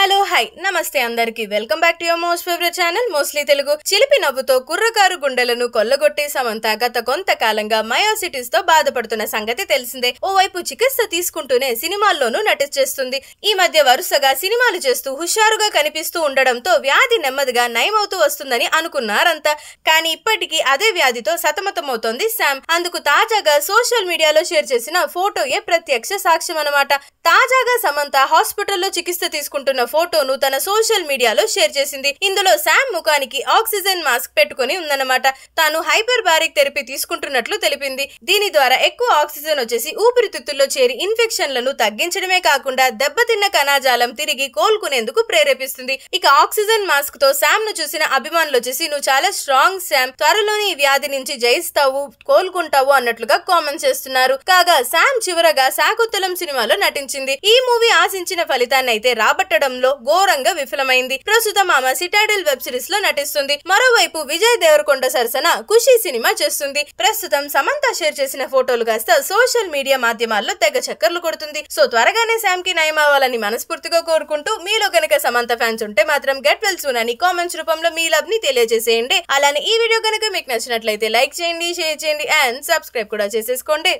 hello hi నమస్తే అందరికి welcome back to your most favourite channel mostly Telugu చిలిపి నవ్వుతో కుర్రకారు గుండెలను కొల్లగొట్టే సమంత గత కొంతకాలంగా మయోసిటీస్ తో బాధపడుతున్న సంగతి తెలిసిందే ఓవైపు చికిత్స తీసుకుంటూనే సినిమాల్లోనూ నటించేస్తుంది ఈ మధ్య వరుసగా సినిమాలు చేస్తూ హుషారుగా కనిపిస్తూ ఉండడంతో వ్యాధి నెమ్మదిగా నయమవుతూ వస్తుందని అనుకున్నారంతా కానీ ఇప్పటికీ అదే వ్యాధితో సతమతమవుతోంది శామ్ అందుకు తాజాగా సోషల్ మీడియాలో షేర్ చేసిన ఫోటోయే ప్రత్యక్ష సాక్ష్యం అనమాట తాజాగా సమంత హాస్పిటల్లో చికిత్స తీసుకుంటున్న ఫోటోను తన సోషల్ మీడియాలో షేర్ చేసింది ఇందులో శామ్ ముఖానికి ఆక్సిజన్ మాస్క్ పెట్టుకుని ఉందన్నమాట తాను హైపర్ బారిక్ థెరపీ తీసుకుంటున్నట్లు తెలిపింది దీని ద్వారా ఎక్కువ ఆక్సిజన్ వచ్చేసి ఊపిరితిత్తుల్లో చేరి ఇన్ఫెక్షన్లను తగ్గించడమే కాకుండా దెబ్బతిన్న కణాజాలం తిరిగి కోలుకునేందుకు ప్రేరేపిస్తుంది ఇక ఆక్సిజన్ మాస్క్ తో శామ్ ను చూసిన అభిమానులు వచ్చేసి నువ్వు చాలా స్ట్రాంగ్ శామ్ త్వరలోని ఈ వ్యాధి నుంచి జయిస్తావు కోలుకుంటావు అన్నట్లుగా కామెంట్ చేస్తున్నారు కాగా శామ్ చివరగా శాకుతలం సినిమాలో నటించింది ఈ మూవీ ఆశించిన ఫలితాన్ని అయితే రాబట్టడం ప్రయత్నంలో ఘోరంగా విఫలమైంది ప్రస్తుతం ఆమె సిటాడెల్ వెబ్ సిరీస్ లో నటిస్తుంది మరోవైపు విజయ్ దేవరకొండ సరసన ఖుషి సినిమా చేస్తుంది ప్రస్తుతం సమంత షేర్ చేసిన ఫోటోలు కాస్త సోషల్ మీడియా మాధ్యమాల్లో తెగ చక్కర్లు కొడుతుంది సో త్వరగానే శామ్ కి నయం అవ్వాలని మనస్ఫూర్తిగా కోరుకుంటూ మీలో కనుక సమంత ఫ్యాన్స్ ఉంటే మాత్రం గెట్ వెల్ సూన్ అని కామెంట్స్ రూపంలో మీ లబ్ ని తెలియజేసేయండి అలానే ఈ వీడియో కనుక మీకు నచ్చినట్లయితే లైక్ చేయండి షేర్ చేయండి అండ్ సబ్స్క్రైబ్ కూడా చేసేసుకోండి